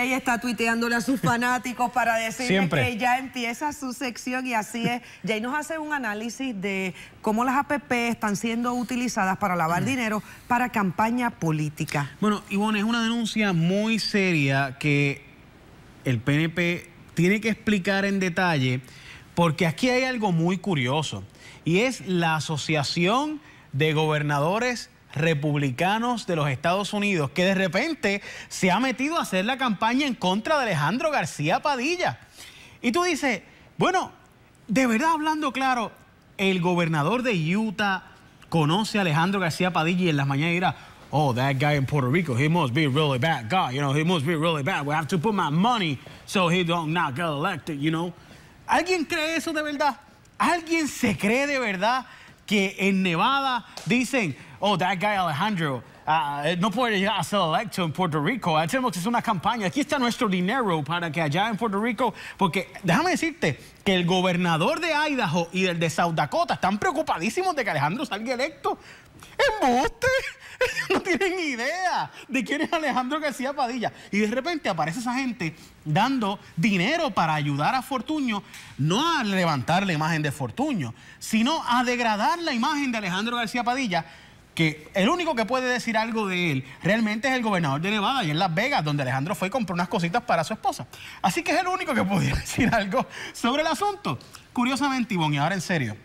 ahí está tuiteándole a sus fanáticos para decir que ya empieza su sección y así es. Jay nos hace un análisis de cómo las APP están siendo utilizadas para lavar mm. dinero para campaña política. Bueno, Ivonne, es una denuncia muy seria que el PNP tiene que explicar en detalle porque aquí hay algo muy curioso y es la asociación de gobernadores republicanos de los Estados Unidos, que de repente se ha metido a hacer la campaña en contra de Alejandro García Padilla. Y tú dices, bueno, de verdad hablando claro, el gobernador de Utah conoce a Alejandro García Padilla y en las mañanas dirá, oh, that guy in Puerto Rico, he must be really bad guy, you know, he must be really bad. We have to put my money so he don't not get elected, you know. ¿Alguien cree eso de verdad? ¿Alguien se cree de verdad que en Nevada dicen, oh, that guy Alejandro, ah, eh, no puede llegar a ser electo en Puerto Rico. Ahí tenemos que una campaña. Aquí está nuestro dinero para que allá en Puerto Rico, porque déjame decirte que el gobernador de Idaho y el de South Dakota están preocupadísimos de que Alejandro salga electo. ¡Embuste! tienen idea de quién es Alejandro García Padilla. Y de repente aparece esa gente dando dinero para ayudar a Fortuño, no a levantar la imagen de Fortuño, sino a degradar la imagen de Alejandro García Padilla que el único que puede decir algo de él realmente es el gobernador de Nevada y en Las Vegas, donde Alejandro fue y compró unas cositas para su esposa. Así que es el único que podía decir algo sobre el asunto. Curiosamente, Ivonne, y ahora en serio,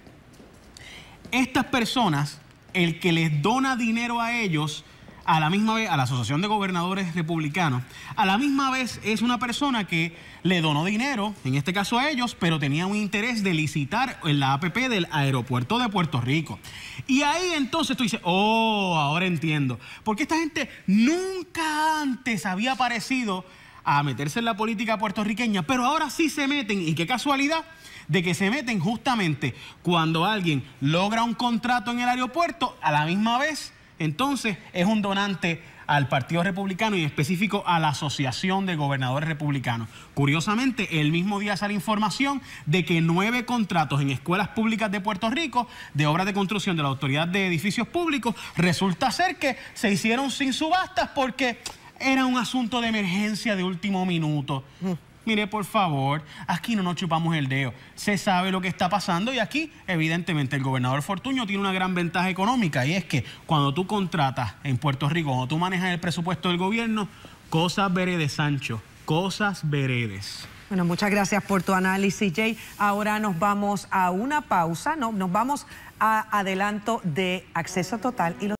estas personas, el que les dona dinero a ellos, a la misma vez a la Asociación de Gobernadores Republicanos, a la misma vez es una persona que le donó dinero, en este caso a ellos, pero tenía un interés de licitar en la APP del aeropuerto de Puerto Rico. Y ahí entonces tú dices, oh, ahora entiendo, porque esta gente nunca antes había parecido a meterse en la política puertorriqueña, pero ahora sí se meten, y qué casualidad, de que se meten justamente cuando alguien logra un contrato en el aeropuerto, a la misma vez entonces es un donante al Partido Republicano y específico a la Asociación de Gobernadores Republicanos. Curiosamente, el mismo día sale información de que nueve contratos en escuelas públicas de Puerto Rico de obras de construcción de la Autoridad de Edificios Públicos resulta ser que se hicieron sin subastas porque era un asunto de emergencia de último minuto. Mm mire, por favor, aquí no nos chupamos el dedo. Se sabe lo que está pasando y aquí, evidentemente, el gobernador Fortuño tiene una gran ventaja económica y es que cuando tú contratas en Puerto Rico, o tú manejas el presupuesto del gobierno, cosas veredes, Sancho, cosas veredes. Bueno, muchas gracias por tu análisis, Jay. Ahora nos vamos a una pausa, no, nos vamos a adelanto de acceso total y los